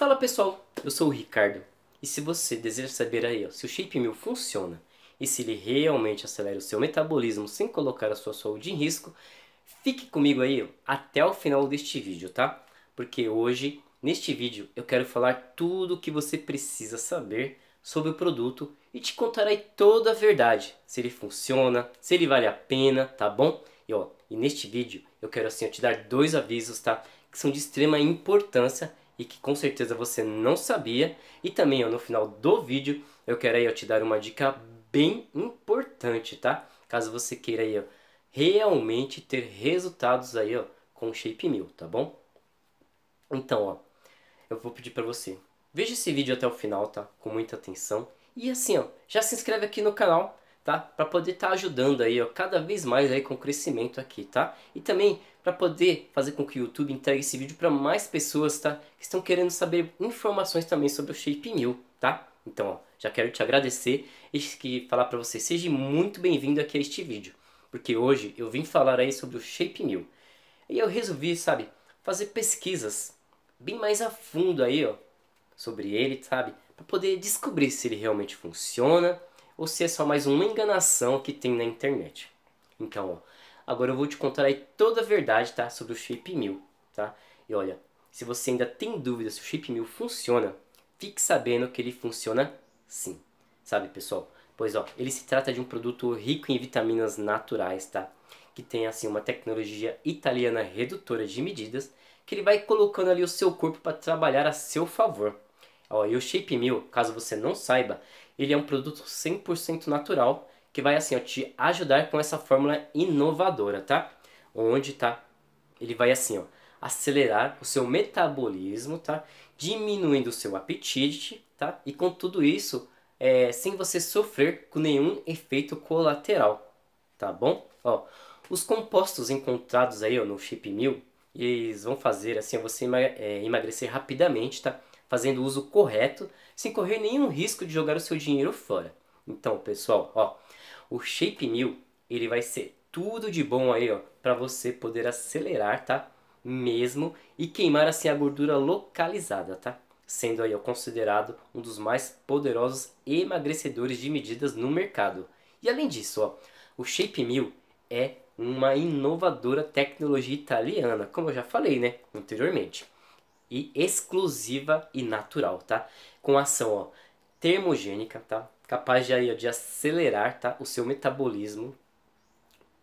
Fala pessoal, eu sou o Ricardo e se você deseja saber aí ó, se o shape meal funciona e se ele realmente acelera o seu metabolismo sem colocar a sua saúde em risco, fique comigo aí ó, até o final deste vídeo, tá? Porque hoje, neste vídeo, eu quero falar tudo o que você precisa saber sobre o produto e te contarei toda a verdade, se ele funciona, se ele vale a pena, tá bom? E, ó, e neste vídeo eu quero assim eu te dar dois avisos, tá? Que são de extrema importância e que com certeza você não sabia. E também ó, no final do vídeo eu quero aí, ó, te dar uma dica bem importante, tá? Caso você queira aí, ó, realmente ter resultados aí ó, com o Shape Mill, tá bom? Então, ó, eu vou pedir para você, veja esse vídeo até o final, tá? Com muita atenção. E assim, ó, já se inscreve aqui no canal tá? Para poder estar tá ajudando aí, ó, cada vez mais aí com o crescimento aqui, tá? E também para poder fazer com que o YouTube entregue esse vídeo para mais pessoas, tá? Que estão querendo saber informações também sobre o Shape New tá? Então, ó, já quero te agradecer e falar para você, seja muito bem-vindo aqui a este vídeo, porque hoje eu vim falar aí sobre o Shape New E eu resolvi, sabe, fazer pesquisas bem mais a fundo aí, ó, sobre ele, sabe? Para poder descobrir se ele realmente funciona, ou se é só mais uma enganação que tem na internet. Então, ó, agora eu vou te contar aí toda a verdade, tá? Sobre o Shape Mill, tá? E olha, se você ainda tem dúvida se o Shape Mill funciona, fique sabendo que ele funciona sim. Sabe, pessoal? Pois ó, ele se trata de um produto rico em vitaminas naturais, tá? Que tem assim uma tecnologia italiana redutora de medidas, que ele vai colocando ali o seu corpo para trabalhar a seu favor. Ó, e o Shape Mill, caso você não saiba, ele é um produto 100% natural que vai assim, ó, te ajudar com essa fórmula inovadora, tá? Onde tá? Ele vai assim, ó, acelerar o seu metabolismo, tá? Diminuindo o seu apetite, tá? E com tudo isso, é, sem você sofrer com nenhum efeito colateral, tá bom? Ó, os compostos encontrados aí ó, no chip mil, eles vão fazer assim você é, emagrecer rapidamente, tá? fazendo uso correto, sem correr nenhum risco de jogar o seu dinheiro fora. Então, pessoal, ó, o Shape Mill, ele vai ser tudo de bom aí, ó, para você poder acelerar, tá? Mesmo e queimar assim a gordura localizada, tá? Sendo aí ó, considerado um dos mais poderosos emagrecedores de medidas no mercado. E além disso, ó, o Shape Mill é uma inovadora tecnologia italiana, como eu já falei, né, anteriormente e exclusiva e natural, tá? Com ação ó, termogênica, tá? Capaz de, aí, ó, de acelerar tá? o seu metabolismo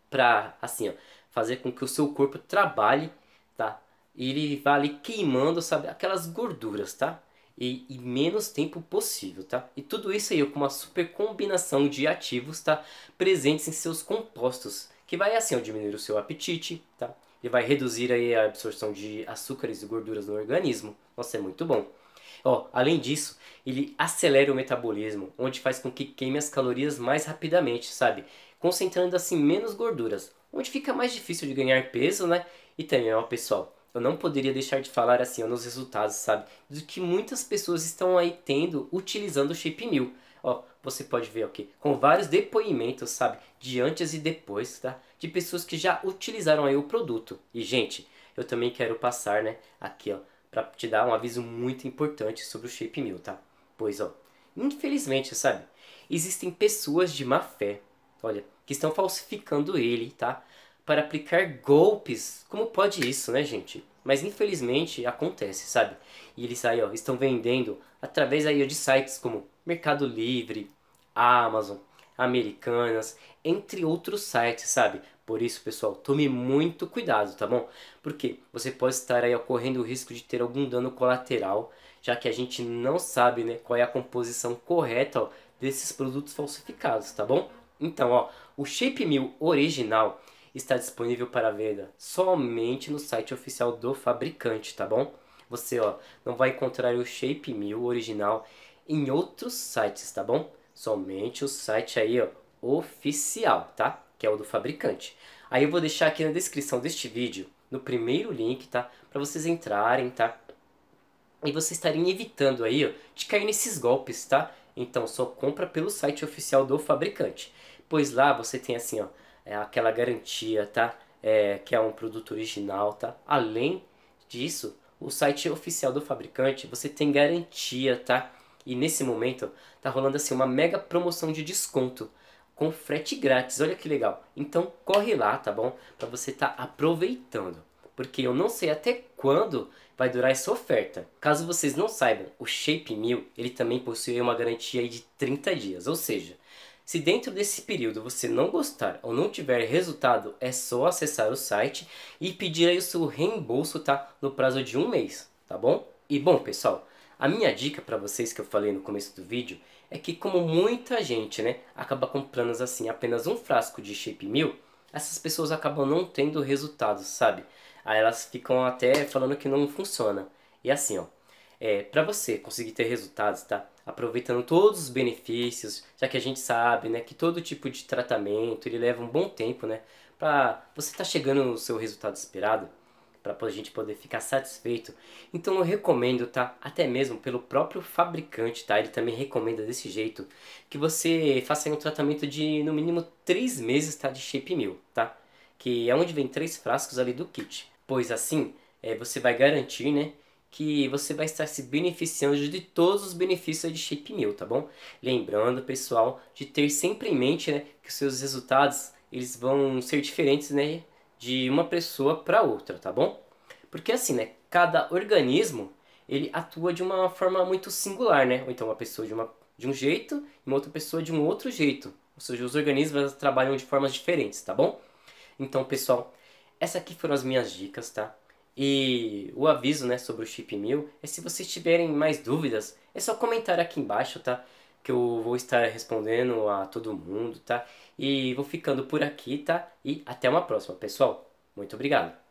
para assim, ó, fazer com que o seu corpo trabalhe, tá? E ele vá ali queimando, sabe, aquelas gorduras, tá? E, e, menos tempo possível, tá? E tudo isso aí com uma super combinação de ativos, tá? Presentes em seus compostos, que vai assim ó, diminuir o seu apetite, tá? Ele vai reduzir aí a absorção de açúcares e gorduras no organismo. Nossa, é muito bom. Ó, além disso, ele acelera o metabolismo, onde faz com que queime as calorias mais rapidamente, sabe? Concentrando assim menos gorduras, onde fica mais difícil de ganhar peso, né? E também, ó, pessoal, eu não poderia deixar de falar assim ó, nos resultados, sabe? Do que muitas pessoas estão aí tendo utilizando o Shape Meal. Ó, você pode ver aqui, com vários depoimentos, sabe, de antes e depois, tá? De pessoas que já utilizaram aí o produto. E, gente, eu também quero passar, né, aqui, ó, pra te dar um aviso muito importante sobre o Shape tá? Pois, ó, infelizmente, sabe, existem pessoas de má fé, olha, que estão falsificando ele, tá? Para aplicar golpes. Como pode isso, né, gente? Mas infelizmente acontece, sabe? E eles aí, ó, estão vendendo através aí de sites como Mercado Livre, Amazon, Americanas, entre outros sites, sabe? Por isso, pessoal, tome muito cuidado, tá bom? Porque você pode estar aí ocorrendo o risco de ter algum dano colateral, já que a gente não sabe né, qual é a composição correta ó, desses produtos falsificados, tá bom? Então, ó, o Shape Meal original está disponível para venda somente no site oficial do fabricante, tá bom? Você ó, não vai encontrar o Shape Meal original em outros sites, tá bom? Somente o site aí, ó, oficial, tá? Que é o do fabricante. Aí eu vou deixar aqui na descrição deste vídeo, no primeiro link, tá? Para vocês entrarem, tá? E vocês estarem evitando aí, ó, de cair nesses golpes, tá? Então só compra pelo site oficial do fabricante. Pois lá você tem assim, ó, é aquela garantia, tá? É, que é um produto original, tá? Além disso, o site oficial do fabricante, você tem garantia, tá? E nesse momento tá rolando assim uma mega promoção de desconto com frete grátis. Olha que legal. Então corre lá, tá bom? Para você estar tá aproveitando, porque eu não sei até quando vai durar essa oferta. Caso vocês não saibam, o Shape Meal, ele também possui uma garantia de 30 dias, ou seja, se dentro desse período você não gostar ou não tiver resultado, é só acessar o site e pedir aí o seu reembolso tá? no prazo de um mês, tá bom? E bom, pessoal, a minha dica para vocês que eu falei no começo do vídeo é que como muita gente né, acaba comprando assim apenas um frasco de Shape Mill, essas pessoas acabam não tendo resultados, sabe? Aí elas ficam até falando que não funciona. E assim, ó, é, para você conseguir ter resultados, tá? Aproveitando todos os benefícios, já que a gente sabe, né, que todo tipo de tratamento ele leva um bom tempo, né, para você estar tá chegando no seu resultado esperado para a gente poder ficar satisfeito. Então eu recomendo, tá? Até mesmo pelo próprio fabricante, tá? Ele também recomenda desse jeito que você faça um tratamento de no mínimo 3 meses, tá? De shape meal, tá? Que é onde vem três frascos ali do kit. Pois assim, é, você vai garantir, né? que você vai estar se beneficiando de todos os benefícios de shape meal, tá bom? Lembrando, pessoal, de ter sempre em mente, né, que os seus resultados, eles vão ser diferentes, né, de uma pessoa para outra, tá bom? Porque assim, né, cada organismo, ele atua de uma forma muito singular, né? Ou então uma pessoa de, uma, de um jeito e uma outra pessoa de um outro jeito. Ou seja, os organismos trabalham de formas diferentes, tá bom? Então, pessoal, essas aqui foram as minhas dicas, tá? E o aviso, né, sobre o chip mil é se vocês tiverem mais dúvidas, é só comentar aqui embaixo, tá? que eu vou estar respondendo a todo mundo, tá? E vou ficando por aqui, tá? E até uma próxima, pessoal. Muito obrigado.